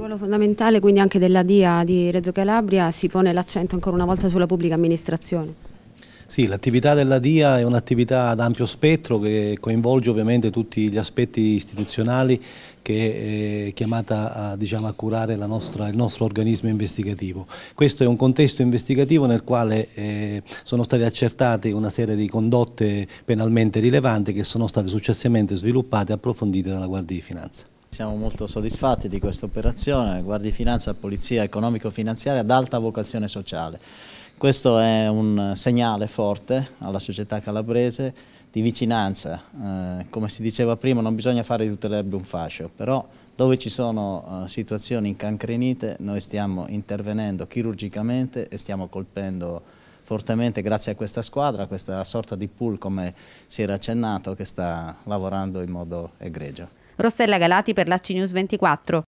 Il ruolo fondamentale quindi anche della DIA di Reggio Calabria si pone l'accento ancora una volta sulla pubblica amministrazione. Sì, l'attività della DIA è un'attività ad ampio spettro che coinvolge ovviamente tutti gli aspetti istituzionali che è eh, chiamata a, diciamo, a curare nostra, il nostro organismo investigativo. Questo è un contesto investigativo nel quale eh, sono state accertate una serie di condotte penalmente rilevanti che sono state successivamente sviluppate e approfondite dalla Guardia di Finanza. Siamo molto soddisfatti di questa operazione, Guardia di Finanza, Polizia Economico-Finanziaria ad alta vocazione sociale. Questo è un segnale forte alla società calabrese di vicinanza. Eh, come si diceva prima non bisogna fare di tutte le erbe un fascio, però dove ci sono eh, situazioni incancrenite noi stiamo intervenendo chirurgicamente e stiamo colpendo fortemente grazie a questa squadra, a questa sorta di pool come si era accennato che sta lavorando in modo egregio. Rossella Galati per l'AC 24.